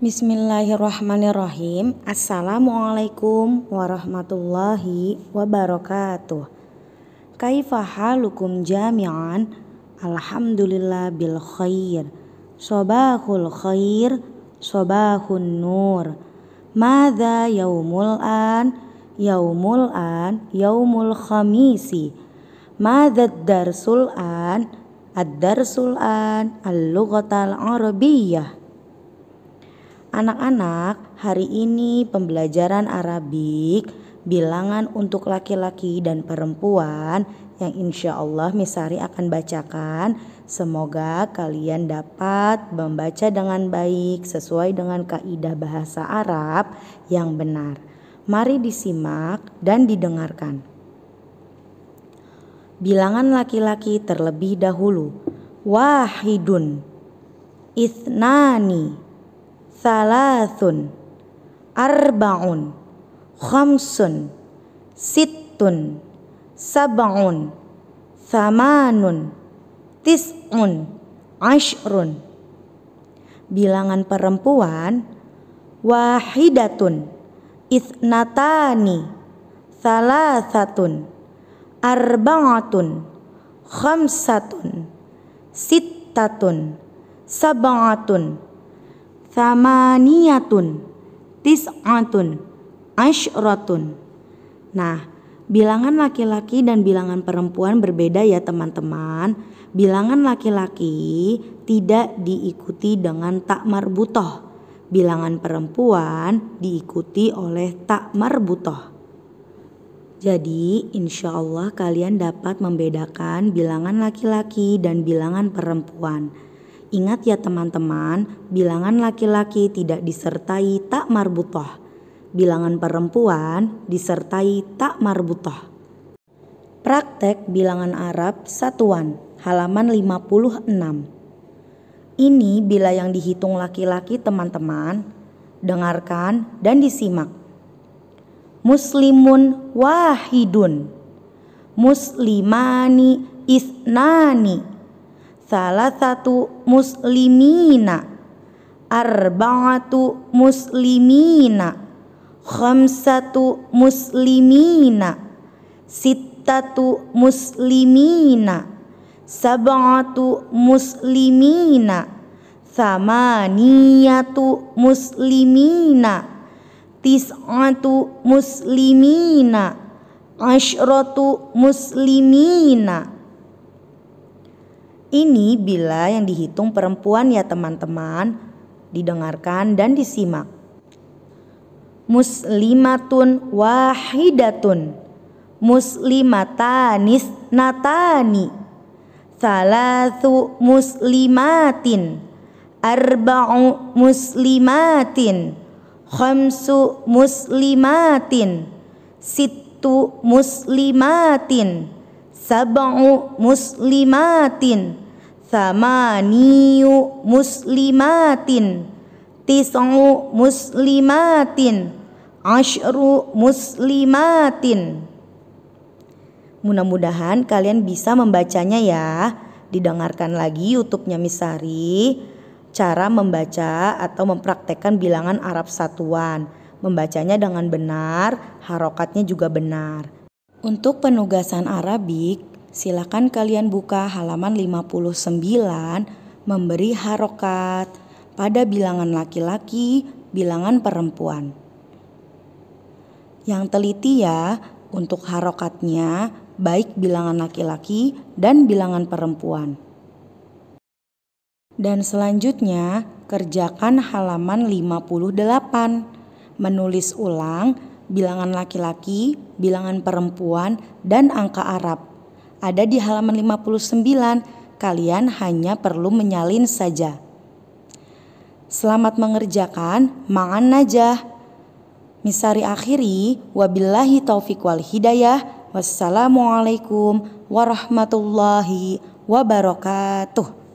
Bismillahirrahmanirrahim Assalamualaikum warahmatullahi wabarakatuh Kaifahalukum jami'an Alhamdulillah bil khair Sobahul khair Sobahun nur Mada yaumul an Yaumul an Yaumul khamisi Mada darsul an Ad-darsul an Al-lughatal arabiyah. Anak-anak, hari ini pembelajaran Arabik bilangan untuk laki-laki dan perempuan yang insya Allah Misari akan bacakan. Semoga kalian dapat membaca dengan baik sesuai dengan kaidah bahasa Arab yang benar. Mari disimak dan didengarkan. Bilangan laki-laki terlebih dahulu. Wahidun. Ithnani Thalathun Arba'un Khamsun Sittun sabaun Thamanun Tis'un Ashrun Bilangan perempuan Wahidatun Ithnatani Thalathatun Arba'atun Khamsatun Sittatun Sab'atun samaniyatun, tis'atun, ashratun. Nah, bilangan laki-laki dan bilangan perempuan berbeda ya teman-teman. Bilangan laki-laki tidak diikuti dengan tak marbutoh. Bilangan perempuan diikuti oleh tak marbutoh. Jadi, insya Allah kalian dapat membedakan bilangan laki-laki dan bilangan perempuan. Ingat ya teman-teman, bilangan laki-laki tidak disertai tak marbutoh. Bilangan perempuan disertai tak marbutoh. Praktek bilangan Arab satuan, halaman 56. Ini bila yang dihitung laki-laki teman-teman, dengarkan dan disimak. Muslimun wahidun. Muslimani isnani salah satu muslimina arba'atu muslimina khamsatu muslimina sittatu muslimina sab'atu muslimina samaniyatu muslimina tis'atu muslimina asyratu muslimina ini bila yang dihitung perempuan ya teman-teman, didengarkan dan disimak. Muslimatun wahidatun, muslimatanis natani, Salatu muslimatin, arba'u muslimatin, khamsu muslimatin, situ muslimatin Sabangu muslimatin thamaniyu muslimatin tis'u muslimatin ashru muslimatin mudah-mudahan kalian bisa membacanya ya didengarkan lagi youtube-nya Misari cara membaca atau mempraktekkan bilangan Arab satuan membacanya dengan benar harokatnya juga benar untuk penugasan Arabik, silakan kalian buka halaman 59 memberi harokat pada bilangan laki-laki, bilangan perempuan. Yang teliti ya, untuk harokatnya baik bilangan laki-laki dan bilangan perempuan. Dan selanjutnya, kerjakan halaman 58. Menulis ulang bilangan laki-laki, bilangan perempuan, dan angka Arab. Ada di halaman 59, kalian hanya perlu menyalin saja. Selamat mengerjakan, mangan najah. Misari akhiri, wabillahi taufiq wal hidayah, wassalamualaikum warahmatullahi wabarakatuh.